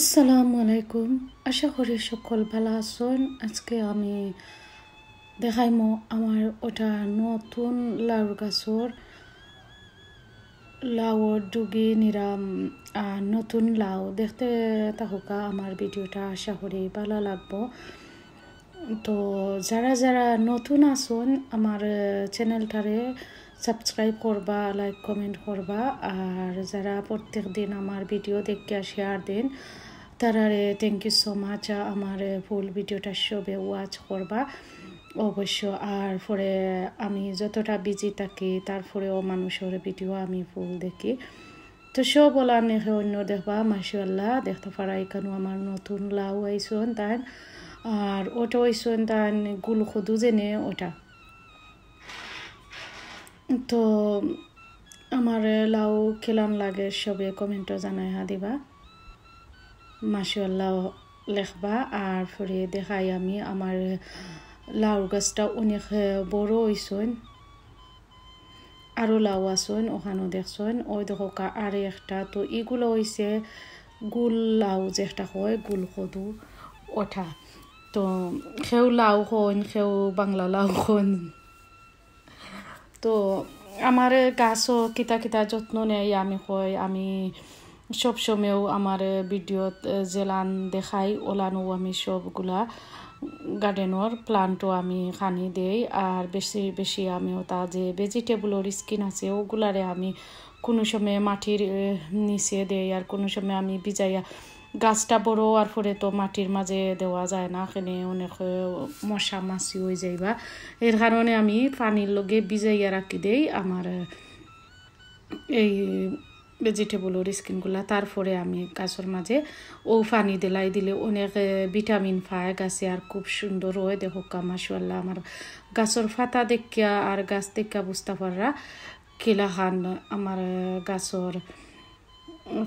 আসসালামু আলাইকুম আশা করি সকল ভালো আছেন আজকে আমি দেখাইমো আমার ওটা নতুন লাউর গাছর লাউ ডুগি নিরাম নতুন লাউ দেখতে তাহুকা আমার ভিডিওটা আশা করি ভালো লাগবো তো যারা যারা নতুন আসুন আমার চ্যানেলটারে সাবস্ক্রাইব করবা লাইক কমেন্ট করবা আর যারা প্রত্যেক দিন আমার ভিডিও দেখিয়া শেয়ার দিন রে থ্যাংক ইউ সো মাচ আমার ফুল ভিডিওটা সবে ওয়াচ করবা অবশ্য আর পরে আমি যতটা বিজি থাকি তারপরেও মানুষের ভিডিও আমি ফুল দেখি তো সব বলা নেহে অন্য দেখবা মাসিয়াল্লাহ দেখতে পারা এখানেও আমার নতুন লাউ আইসন তান আর ওটা আইসন তান গুল খুদু জেনে ওটা তো আমার লাউ খেলান লাগে সবে কমেন্টও জানাই হা দিবা মাশাল্লাহ লেখবা আর ফরে দেখাই আমি আমার লাউর গাছটা অনেক বড় হয়েছেন আরও লাউ আসুন ওখানেও দেখছেন ওই দেখো আর একটা তো এগুলো হয়েছে গুল লাউ যেটা হয় গুল কদু ওঠা তো সেও লাউ হন সেও বাংলা লাউ হন তো আমার গাছও কিতা কিতা যত্ন নেয় আমি কয় আমি সব সময়ও আমার ভিডিও জেলান দেখাই ওলানো আমি সবগুলা গার্ডেনর প্লান্টও আমি খানি দেই আর বেশি বেশি আমি ওটা যে ভেজিটেবলের স্কিন আছে ওগুলারে আমি কোনো সময় মাটির নিচে দেই আর কোনো সময় আমি ভিজাইয়া গাছটা বড় আর পরে তো মাটির মাঝে দেওয়া যায় না এখানে অনেক মশা মাছি হয়ে যাইবা এর কারণে আমি পানির লগে ভিজাইয়া রাখি দেই আমার এই ওর স্কিনগুলা তারপরে আমি গাছের মাঝে ও পানি দিলাই দিলে অনেক ভিটামিন পায় গাছে আর খুব সুন্দর হয় দেখা মাসাল্লাহ আমার গাছের ফাতা দেখিয়া আর গাছ দেখিয়া বুঝতে পাররা কেলা আমার গাছের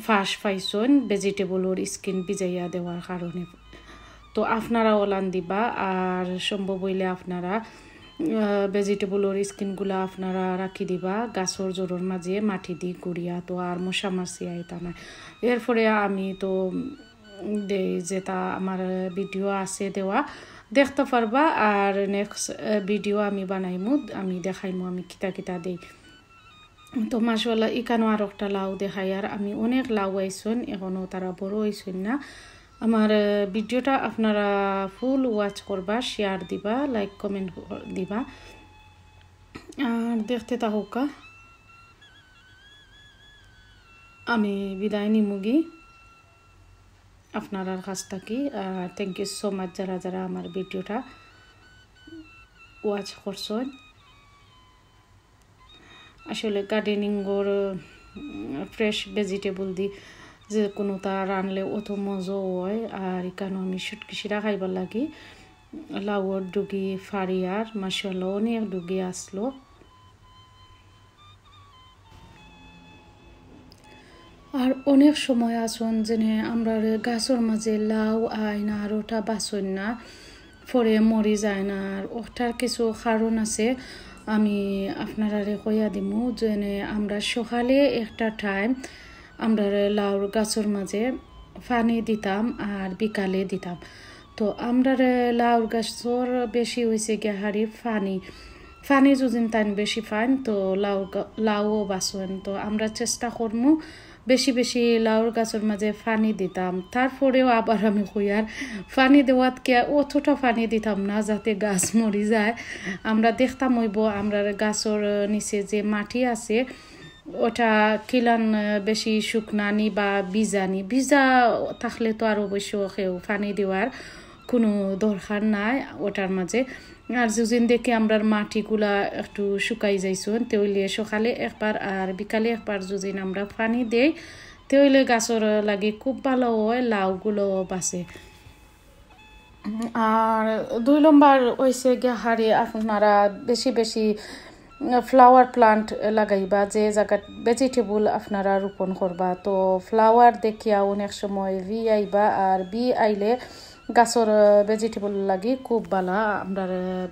ফাঁস ফাইসন ওর স্কিন ভিজাইয়া দেওয়ার কারণে তো আপনারা ওলান দিবা আর সম্ভব হইলে আপনারা ভেজিটেবলের স্কিনগুলো আপনারা রাখি দিবা গাছর জোরের মাঝে মাটি দি গুড়িয়া তো আর মশা মাসি আইতা না এরপরে আমি তো দেই যেটা আমার ভিডিও আছে দেওয়া দেখতে পারবা আর নেক্সট ভিডিও আমি বানাইমু আমি দেখাইমু আমি কিতা কিতা দেই তো মাসওয়ালা ইকানো আর একটা লাউ দেখাই আর আমি অনেক লাউ আইসন এখনও তারা বড় হয়েছেন না আমার ভিডিওটা আপনারা ফুল ওয়াচ করবা শেয়ার দিবা লাইক কমেন্ট দিবা আর দেখতে তাহকা আমি বিদায় নিমুগি আপনার কাছ থাকি আর থ্যাংক ইউ সো মাচ যারা যারা আমার ভিডিওটা ওয়াচ করছেন আসলে গার্ডেনিংর ফ্রেশ ভেজিটেবল দি যে কোনো তার আনলে অত মজও হয় আর এখানে আমি সুটকিসিরা খাইবার লাগি লাউর ডুগি আর মাসালো অনেক ডুগি আসলো আর অনেক সময় আসুন যেনে আমরা গাছের মাঝে লাউ আয় না আর ওটা বাসন না ফরে মরি যায় না আর ওটার কিছু কারণ আছে আমি আপনারা কইয়া দিমু যেনে আমরা সকালে একটা টাইম আমরা লাউর গাছের মাঝে পানি দিতাম আর বিকালে দিতাম তো আমরা লাউর গাছর বেশি হয়েছে গেহারি ফানি ফানি যদিন তান বেশি ফান তো লাউ লাউও বাসন তো আমরা চেষ্টা করমু বেশি বেশি লাউর গাছের মাঝে ফানি দিতাম তারপরেও আবার আমি আর ফানি দেওয়াত কে অতটা ফানি দিতাম না যাতে গাছ মরি যায় আমরা দেখতাম হইব আমরা গাছর নিচে যে মাটি আছে ওটা কিলান বেশি শুকনানি বা বিজানি বিজা থাকলে তো আর অবশ্য সেও পানি দেওয়ার কোনো দরকার নাই ওটার মাঝে আর যেদিন দেখে আমরা মাটিগুলা একটু শুকাই যাইছুন তেইলে সকালে একবার আর বিকালে একবার যেদিন আমরা পানি দেই তেইলে গাছর লাগে খুব ভালো হয় লাউগুলো বাসে আর দুই লম্বার হয়েছে গে হারে আপনারা বেশি বেশি ফ্লাওয়ার প্লান্ট লাগাইবা যে জায়গা ভেজিটেবল আপনারা রোপণ করবা তো ফ্লাওয়ার দেখিয়া অনেক সময় ভি আইবা আর বি আইলে গাছর ভেজিটেবল লাগি খুব বালা আমরা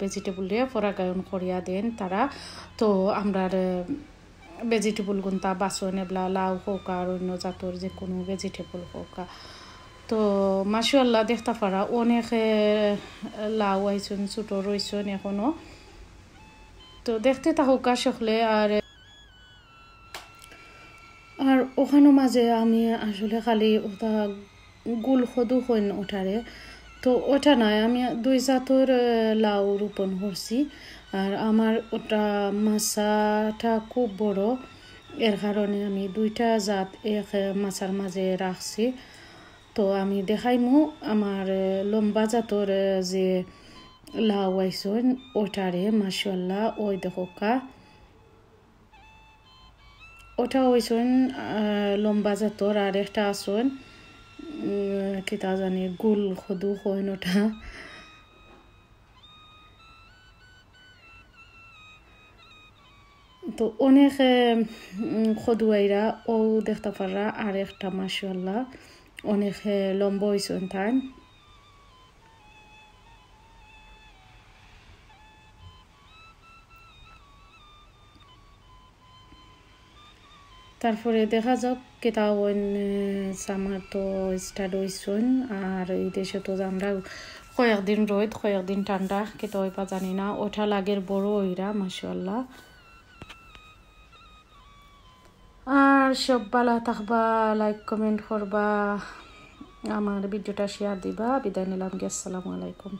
ভেজিটেবল দিয়ে পরাগায়ন করিয়া দেন তারা তো আমরা ভেজিটেবল গুনতা বাসন এবলা লাউ হোক আর অন্য জাতর যে কোনো ভেজিটেবল হোক তো আল্লাহ দেখতে পারা অনেক লাউ আইসুন ছোটো রইসুন এখনও তো দেখতে থাকুকা সকলে আর আর ওখানো মাঝে আমি আসলে খালি ওটা গুল সদু হইন ওঠারে তো ওটা নাই আমি দুই জাতর লাউ রোপণ করছি আর আমার ওটা মাছাটা খুব বড় এর কারণে আমি দুইটা জাত এক মাছার মাঝে রাখছি তো আমি দেখাইমু আমার লম্বা জাতর যে লাগাইছুন ওটারে মাসাল্লাহ ওই দেখোকা ওটা হয়েছেন লম্বা জাতর আর একটা আসন কিতা জানি গুল খদু হইন ওটা তো অনেক খদুয়াইরা ও দেখতে পাররা আর একটা মাসাল্লাহ অনেক লম্বা হয়েছেন তাই তারপরে দেখা যাক কেটা ওইন সামার তো স্টার্ট হয়েছেন আর এই দেশে তো আমরা কয়েকদিন রোদ কয়েকদিন ঠান্ডা কেটা হইবা জানি না ওঠা লাগের বড় ওইরা মাসাল্লাহ আর সব বালা থাকবা লাইক কমেন্ট করবা আমার ভিডিওটা শেয়ার দিবা বিদায় নিলাম গিয়ে আসসালামু আলাইকুম